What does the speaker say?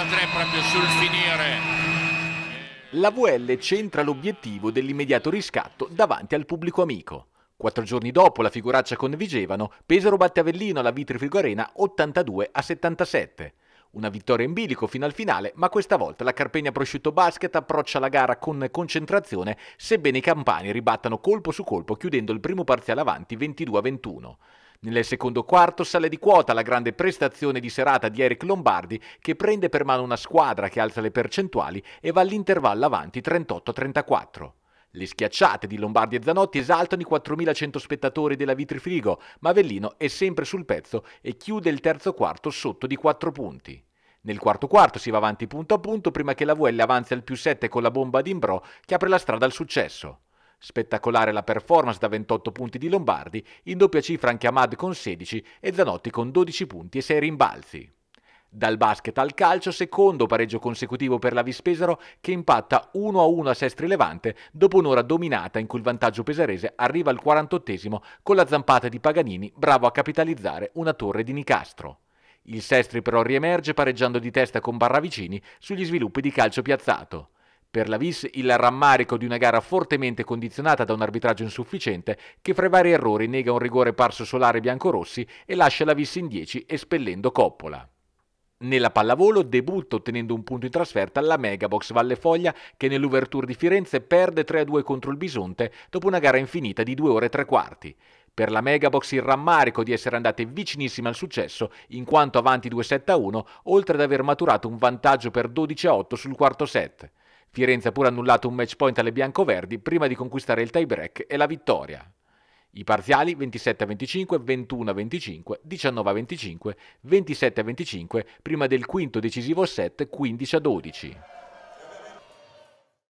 43 proprio sul finire. La VL centra l'obiettivo dell'immediato riscatto davanti al pubblico amico. Quattro giorni dopo la figuraccia con Vigevano, Pesaro batte Avellino alla Vitrifico Arena 82 a 77. Una vittoria in bilico fino al finale, ma questa volta la Carpegna Prosciutto Basket approccia la gara con concentrazione, sebbene i campani ribattano colpo su colpo chiudendo il primo parziale avanti 22 a 21. Nel secondo quarto sale di quota la grande prestazione di serata di Eric Lombardi che prende per mano una squadra che alza le percentuali e va all'intervallo avanti 38-34. Le schiacciate di Lombardi e Zanotti esaltano i 4.100 spettatori della Vitrifrigo, ma Avellino è sempre sul pezzo e chiude il terzo quarto sotto di 4 punti. Nel quarto quarto si va avanti punto a punto prima che la VL avanzi al più 7 con la bomba di d'Imbro che apre la strada al successo. Spettacolare la performance da 28 punti di Lombardi, in doppia cifra anche Ahmad con 16 e Zanotti con 12 punti e 6 rimbalzi. Dal basket al calcio, secondo pareggio consecutivo per la Vispesaro che impatta 1-1 a Sestri Levante dopo un'ora dominata in cui il vantaggio pesarese arriva al 48 con la zampata di Paganini bravo a capitalizzare una torre di Nicastro. Il Sestri però riemerge pareggiando di testa con Barravicini sugli sviluppi di calcio piazzato. Per la VIS il rammarico di una gara fortemente condizionata da un arbitraggio insufficiente che fra i vari errori nega un rigore parso solare biancorossi e lascia la VIS in 10 espellendo Coppola. Nella pallavolo debutta ottenendo un punto in trasferta la Megabox Valle Foglia che nell'ouverture di Firenze perde 3-2 contro il Bisonte dopo una gara infinita di 2 ore e 3 quarti. Per la Megabox il rammarico di essere andate vicinissime al successo in quanto avanti 2-7-1 oltre ad aver maturato un vantaggio per 12-8 sul quarto set. Firenze ha pure annullato un match point alle biancoverdi prima di conquistare il tie break e la vittoria. I parziali 27-25, 21-25, 19-25, 27-25 prima del quinto decisivo set 15-12.